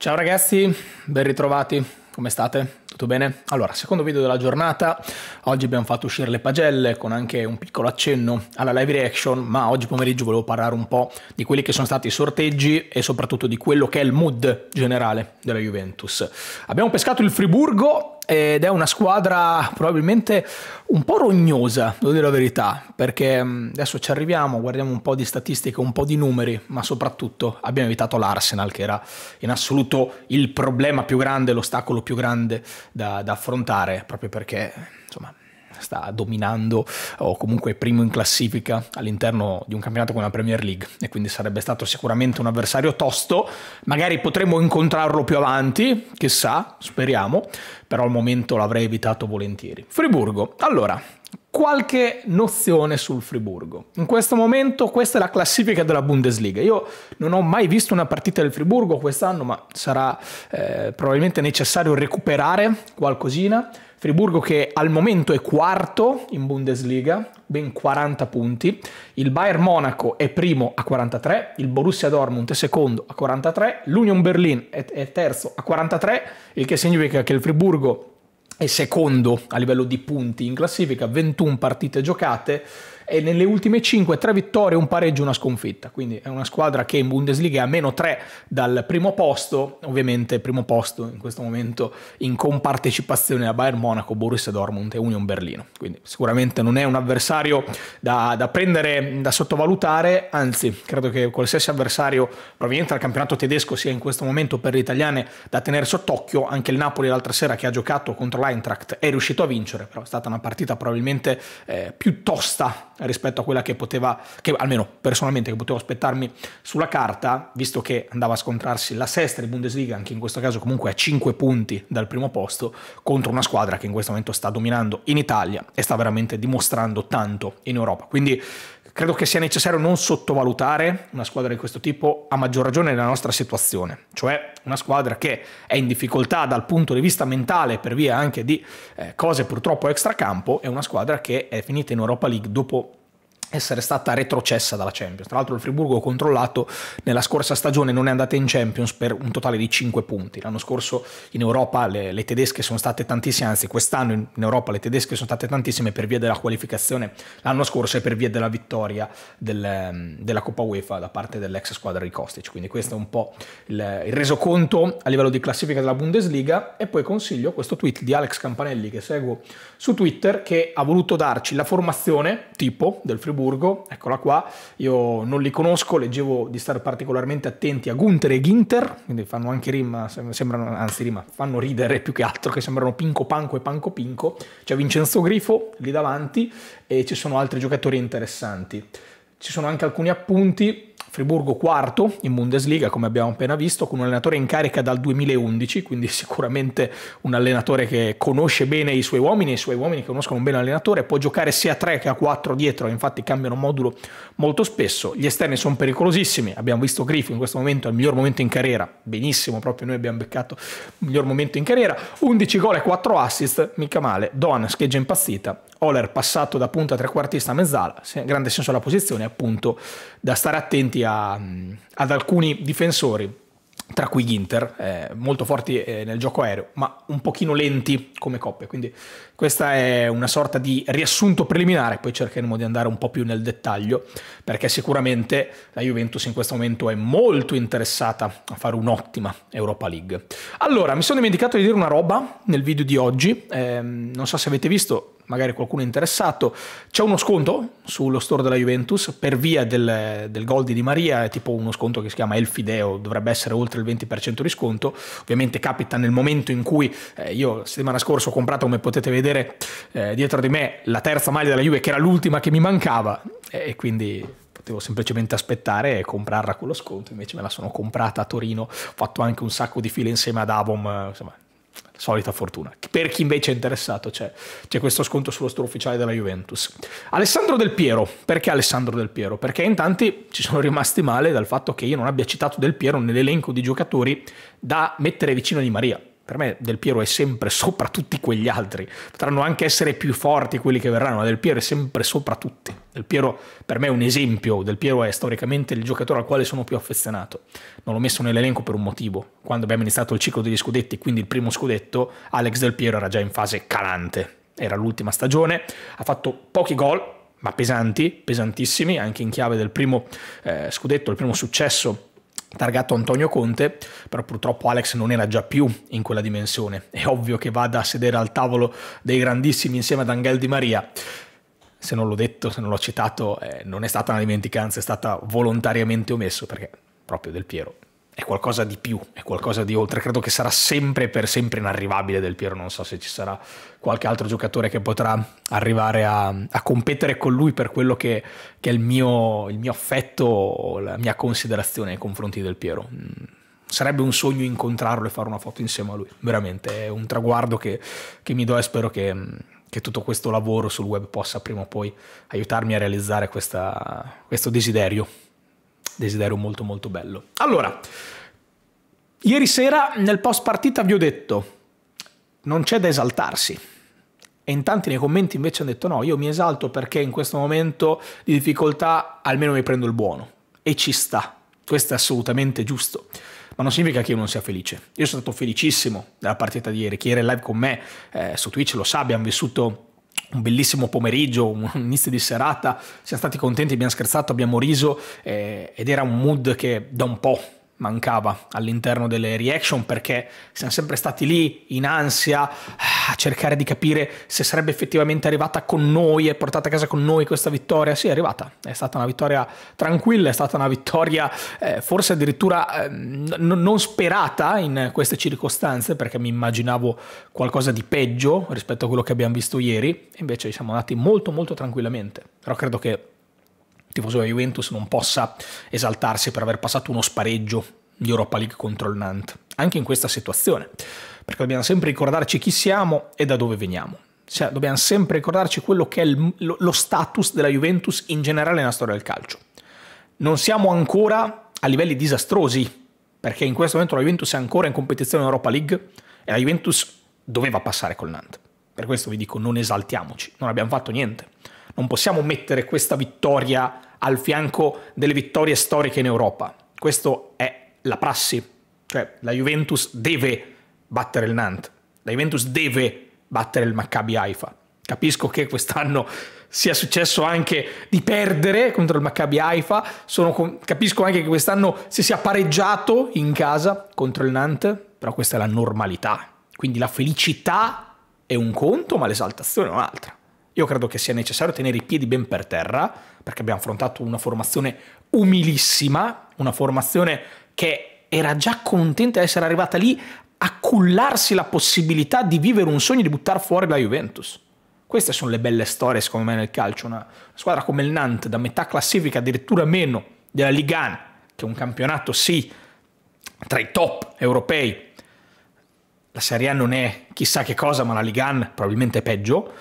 Ciao ragazzi, ben ritrovati, come state? Tutto bene? Allora, secondo video della giornata, oggi abbiamo fatto uscire le pagelle con anche un piccolo accenno alla live reaction, ma oggi pomeriggio volevo parlare un po' di quelli che sono stati i sorteggi e soprattutto di quello che è il mood generale della Juventus. Abbiamo pescato il Friburgo ed è una squadra probabilmente un po' rognosa, devo dire la verità, perché mm, adesso ci arriviamo, guardiamo un po' di statistiche, un po' di numeri, ma soprattutto abbiamo evitato l'Arsenal che era in assoluto il problema più grande, l'ostacolo più grande da, da affrontare, proprio perché insomma sta dominando o comunque primo in classifica all'interno di un campionato come la Premier League e quindi sarebbe stato sicuramente un avversario tosto, magari potremmo incontrarlo più avanti, chissà, speriamo, però al momento l'avrei evitato volentieri. Friburgo, allora, qualche nozione sul Friburgo. In questo momento questa è la classifica della Bundesliga. Io non ho mai visto una partita del Friburgo quest'anno, ma sarà eh, probabilmente necessario recuperare qualcosina. Friburgo che al momento è quarto in Bundesliga, ben 40 punti, il Bayern Monaco è primo a 43, il Borussia Dortmund è secondo a 43, l'Union Berlin è terzo a 43, il che significa che il Friburgo è secondo a livello di punti in classifica, 21 partite giocate, e nelle ultime 5 tre vittorie, un pareggio, una sconfitta. Quindi è una squadra che in Bundesliga è a meno 3 dal primo posto, ovviamente primo posto in questo momento in compartecipazione a Bayern Monaco, Borussia Dortmund e Union Berlino. Quindi sicuramente non è un avversario da, da prendere, da sottovalutare, anzi credo che qualsiasi avversario proveniente dal campionato tedesco sia in questo momento per le italiane da tenere sott'occhio, anche il Napoli l'altra sera che ha giocato contro l'Eintracht è riuscito a vincere, però è stata una partita probabilmente eh, più tosta rispetto a quella che poteva, che almeno personalmente che potevo aspettarmi sulla carta, visto che andava a scontrarsi la sesta di Bundesliga, anche in questo caso comunque a 5 punti dal primo posto, contro una squadra che in questo momento sta dominando in Italia e sta veramente dimostrando tanto in Europa. Quindi Credo che sia necessario non sottovalutare una squadra di questo tipo, a maggior ragione nella nostra situazione, cioè una squadra che è in difficoltà dal punto di vista mentale per via anche di eh, cose purtroppo extracampo, è una squadra che è finita in Europa League dopo essere stata retrocessa dalla Champions. Tra l'altro il Friburgo ho controllato, nella scorsa stagione non è andata in Champions per un totale di 5 punti. L'anno scorso in Europa le, le tedesche sono state tantissime, anzi quest'anno in, Europa le tedesche sono state tantissime per via della qualificazione l'anno scorso e per via della vittoria del, ehm, della Coppa UEFA da parte dell'ex squadra di Kostic. Quindi questo è un po' il, il resoconto a livello di classifica della Bundesliga e poi consiglio questo tweet di Alex Campanelli che seguo su Twitter che ha voluto darci la formazione tipo del Friburgo Pietroburgo, ecco, eccola qua, io non li conosco, leggevo di stare particolarmente attenti a Gunther e Ginter, quindi fanno anche rima, sembrano, anzi rima, fanno ridere più che altro, che sembrano Pinco Panco e Panco Pinco, c'è Vincenzo Grifo lì davanti e ci sono altri giocatori interessanti. Ci sono anche alcuni appunti Friburgo quarto in Bundesliga, come abbiamo appena visto, con un allenatore in carica dal 2011, quindi sicuramente un allenatore che conosce bene i suoi uomini, i suoi uomini conoscono bene l'allenatore, può giocare sia a 3 che a 4 dietro, infatti cambiano modulo molto spesso, gli esterni sono pericolosissimi, abbiamo visto Griffin in questo momento al miglior momento in carriera, benissimo, proprio noi abbiamo beccato il miglior momento in carriera, 11 gol e 4 assist, mica male, Don scheggia impazzita, Oler passato da punta trequartista a mezzala, grande senso alla posizione, appunto da stare attenti attenti a, ad alcuni difensori tra cui Ginter, eh, molto forti eh, nel gioco aereo, ma un pochino lenti come coppia. Quindi questa è una sorta di riassunto preliminare, poi cercheremo di andare un po' più nel dettaglio, perché sicuramente la Juventus in questo momento è molto interessata a fare un'ottima Europa League. Allora, mi sono dimenticato di dire una roba nel video di oggi, eh, non so se avete visto, magari qualcuno è interessato. C'è uno sconto sullo store della Juventus per via del, del gol di Di Maria, è tipo uno sconto che si chiama El Fideo, dovrebbe essere oltre il 20% di sconto. Ovviamente capita nel momento in cui eh, io settimana scorsa ho comprato, come potete vedere eh, dietro di me, la terza maglia della Juve, che era l'ultima che mi mancava, e quindi potevo semplicemente aspettare e comprarla con lo sconto, invece me la sono comprata a Torino, ho fatto anche un sacco di file insieme ad Avon, insomma solita fortuna. Per chi invece è interessato c'è, c'è questo sconto sullo store ufficiale della Juventus. Alessandro Del Piero, perché Alessandro Del Piero? Perché in tanti ci sono rimasti male dal fatto che io non abbia citato Del Piero nell'elenco di giocatori da mettere vicino a Di Maria per me Del Piero è sempre sopra tutti quegli altri, potranno anche essere più forti quelli che verranno, ma Del Piero è sempre sopra tutti. Del Piero per me è un esempio, Del Piero è storicamente il giocatore al quale sono più affezionato. Non l'ho messo nell'elenco per un motivo. Quando abbiamo iniziato il ciclo degli scudetti, quindi il primo scudetto, Alex Del Piero era già in fase calante. Era l'ultima stagione, ha fatto pochi gol, ma pesanti, pesantissimi, anche in chiave del primo eh, scudetto, il primo successo targato Antonio Conte, però purtroppo Alex non era già più in quella dimensione. È ovvio che vada a sedere al tavolo dei grandissimi insieme ad Angel Di Maria. Se non l'ho detto, se non l'ho citato, eh, non è stata una dimenticanza, è stata volontariamente omesso perché proprio Del Piero è qualcosa di più, è qualcosa di oltre. Credo che sarà sempre per sempre inarrivabile Del Piero. Non so se ci sarà qualche altro giocatore che potrà arrivare a, a competere con lui per quello che, che è il mio, il mio, affetto, la mia considerazione nei confronti Del Piero. Mm, sarebbe un sogno incontrarlo e fare una foto insieme a lui. Veramente è un traguardo che, che mi do e spero che, mm, che, tutto questo lavoro sul web possa prima o poi aiutarmi a realizzare questa, questo desiderio desiderio molto molto bello. Allora, ieri sera nel post partita vi ho detto, non c'è da esaltarsi. E in tanti nei commenti invece hanno detto no, io mi esalto perché in questo momento di difficoltà almeno mi prendo il buono. E ci sta, questo è assolutamente giusto ma non significa che io non sia felice. Io sono stato felicissimo della partita di ieri. Chi era in live con me eh, su Twitch lo sa, abbiamo vissuto un bellissimo pomeriggio, un inizio di serata, siamo stati contenti, abbiamo scherzato, abbiamo riso eh, ed era un mood che da un po' mancava all'interno delle reaction perché siamo sempre stati lì in ansia ah, a cercare di capire se sarebbe effettivamente arrivata con noi e portata a casa con noi questa vittoria. Sì, è arrivata, è stata una vittoria tranquilla, è stata una vittoria eh, forse addirittura eh, non sperata in queste circostanze perché mi immaginavo qualcosa di peggio rispetto a quello che abbiamo visto ieri, invece siamo andati molto molto tranquillamente, però credo che tifoso della Juventus non possa esaltarsi per aver passato uno spareggio di Europa League contro il Nantes, anche in questa situazione, perché dobbiamo sempre ricordarci chi siamo e da dove veniamo. Cioè, dobbiamo sempre ricordarci quello che è il, lo, lo status della Juventus in generale nella storia del calcio. Non siamo ancora a livelli disastrosi, perché in questo momento la Juventus è ancora in competizione in Europa League e la Juventus doveva passare col Nantes. Per questo vi dico, non esaltiamoci, non abbiamo fatto niente non possiamo mettere questa vittoria al fianco delle vittorie storiche in Europa. Questa è la prassi, cioè la Juventus deve battere il Nantes, la Juventus deve battere il Maccabi Haifa. Capisco che quest'anno sia successo anche di perdere contro il Maccabi Haifa, Sono, capisco anche che quest'anno si sia pareggiato in casa contro il Nantes, però questa è la normalità. Quindi la felicità è un conto, ma l'esaltazione è un'altra. Io credo che sia necessario tenere i piedi ben per terra, perché abbiamo affrontato una formazione umilissima, una formazione che era già contenta di essere arrivata lì a cullarsi la possibilità di vivere un sogno e di buttare fuori la Juventus. Queste sono le belle storie, secondo me, nel calcio. Una squadra come il Nantes, da metà classifica, addirittura meno della Ligue 1, che è un campionato, sì, tra i top europei. La Serie A non è chissà che cosa, ma la Ligue 1 probabilmente è peggio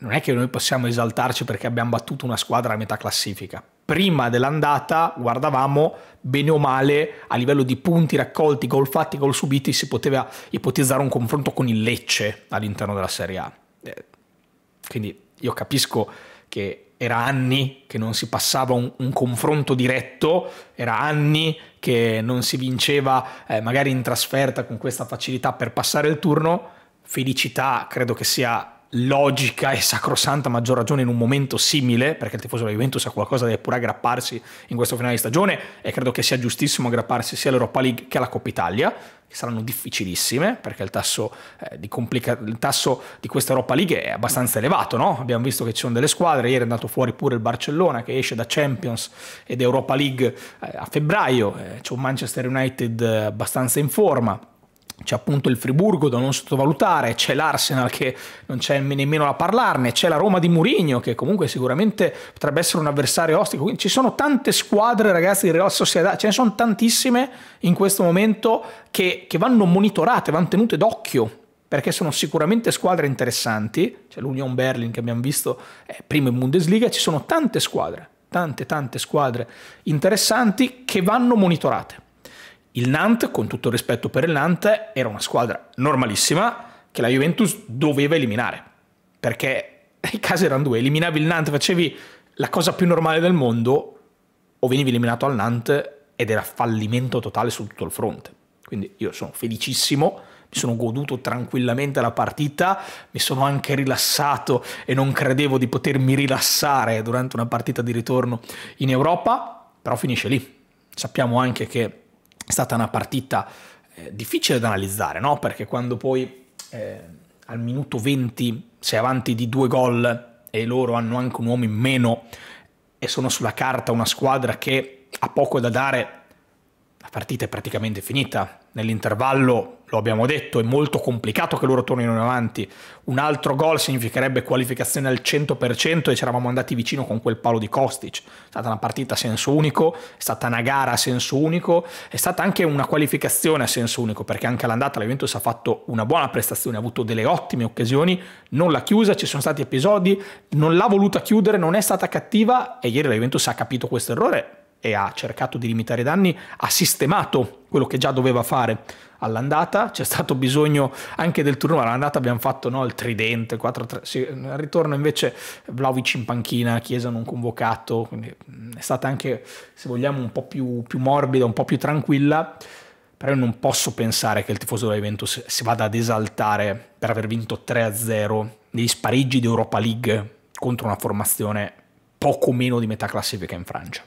non è che noi possiamo esaltarci perché abbiamo battuto una squadra a metà classifica. Prima dell'andata guardavamo bene o male a livello di punti raccolti, gol fatti, gol subiti, si poteva ipotizzare un confronto con il Lecce all'interno della Serie A. Eh, quindi io capisco che era anni che non si passava un, un, confronto diretto, era anni che non si vinceva eh, magari in trasferta con questa facilità per passare il turno. Felicità credo che sia logica e sacrosanta maggior ragione in un momento simile, perché il tifoso della Juventus ha qualcosa da pure aggrapparsi in questo finale di stagione e credo che sia giustissimo aggrapparsi sia all'Europa League che alla Coppa Italia, che saranno difficilissime perché il tasso, eh, di, complica- il tasso di questa Europa League è abbastanza elevato, no? abbiamo visto che ci sono delle squadre, ieri è andato fuori pure il Barcellona che esce da Champions ed Europa League eh, a febbraio, eh, c'è un Manchester United eh, abbastanza in forma c'è appunto il Friburgo da non sottovalutare, c'è l'Arsenal che non c'è nemmeno a parlarne, c'è la Roma di Murigno che comunque sicuramente potrebbe essere un avversario ostico, quindi ci sono tante squadre ragazzi di Real Sociedad, ce ne sono tantissime in questo momento che, che vanno monitorate, vanno tenute d'occhio perché sono sicuramente squadre interessanti, c'è l'Union Berlin che abbiamo visto eh, prima in Bundesliga, ci sono tante squadre, tante tante squadre interessanti che vanno monitorate. Il Nantes, con tutto il rispetto per il Nantes, era una squadra normalissima che la Juventus doveva eliminare, perché i casi erano due, eliminavi il Nantes, facevi la cosa più normale del mondo o venivi eliminato al Nantes ed era fallimento totale su tutto il fronte. Quindi io sono felicissimo, mi sono goduto tranquillamente la partita, mi sono anche rilassato e non credevo di potermi rilassare durante una partita di ritorno in Europa, però finisce lì. Sappiamo anche che è stata una partita eh, difficile da analizzare, no? Perché quando poi eh, al minuto 20 sei avanti di due gol e loro hanno anche un uomo in meno e sono sulla carta una squadra che ha poco da dare la partita è praticamente finita. Nell'intervallo, lo abbiamo detto, è molto complicato che loro tornino in avanti. Un altro gol significherebbe qualificazione al 100% e ci eravamo andati vicino con quel palo di Kostic. È stata una partita a senso unico, è stata una gara a senso unico, è stata anche una qualificazione a senso unico perché anche all'andata l'Eventus ha fatto una buona prestazione, ha avuto delle ottime occasioni, non l'ha chiusa, ci sono stati episodi, non l'ha voluta chiudere, non è stata cattiva e ieri l'Eventus ha capito questo errore e ha cercato di limitare i danni, ha sistemato quello che già doveva fare all'andata, c'è stato bisogno anche del turno, all'andata abbiamo fatto no, il tridente, 4-3, sì, al ritorno invece Vlaovic in panchina, Chiesa non convocato, quindi è stata anche se vogliamo un po' più, più morbida, un po' più tranquilla, però io non posso pensare che il tifoso della Juventus si vada ad esaltare per aver vinto 3-0 negli spareggi di Europa League contro una formazione poco meno di metà classifica in Francia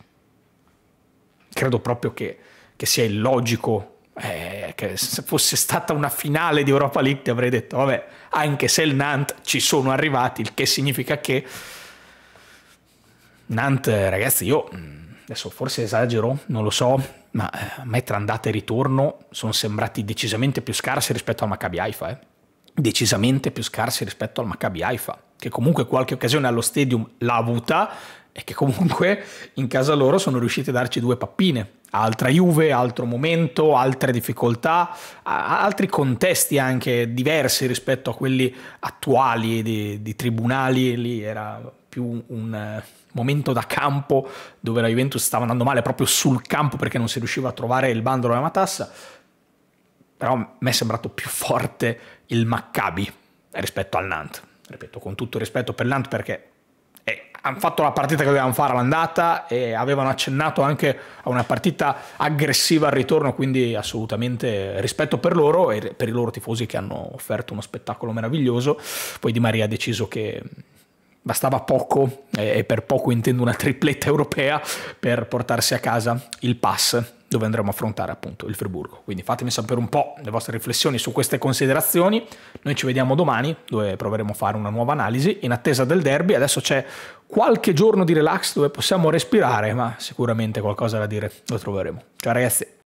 credo proprio che, che sia illogico eh, che se fosse stata una finale di Europa League ti avrei detto vabbè anche se il Nantes ci sono arrivati il che significa che Nantes ragazzi io mm, adesso forse esagero non lo so ma eh, a me tra andata e ritorno sono sembrati decisamente più scarsi rispetto al Maccabi Haifa eh. decisamente più scarsi rispetto al Maccabi Haifa che comunque qualche occasione allo stadium l'ha avuta e che comunque in casa loro sono riusciti a darci due pappine. Altra Juve, altro momento, altre difficoltà, altri contesti anche diversi rispetto a quelli attuali di, di tribunali, lì era più un eh, momento da campo dove la Juventus stava andando male proprio sul campo perché non si riusciva a trovare il bandolo della matassa, però a me è sembrato più forte il Maccabi rispetto al Nant. Ripeto, con tutto il rispetto per Nant perché hanno fatto la partita che dovevano fare all'andata e avevano accennato anche a una partita aggressiva al ritorno, quindi assolutamente rispetto per loro e per i loro tifosi che hanno offerto uno spettacolo meraviglioso. Poi Di Maria ha deciso che bastava poco, e per poco intendo una tripletta europea, per portarsi a casa il pass dove andremo a affrontare appunto il Friburgo. Quindi fatemi sapere un po' le vostre riflessioni su queste considerazioni. Noi ci vediamo domani dove proveremo a fare una nuova analisi in attesa del derby. Adesso c'è qualche giorno di relax dove possiamo respirare, ma sicuramente qualcosa da dire lo troveremo. Ciao ragazzi!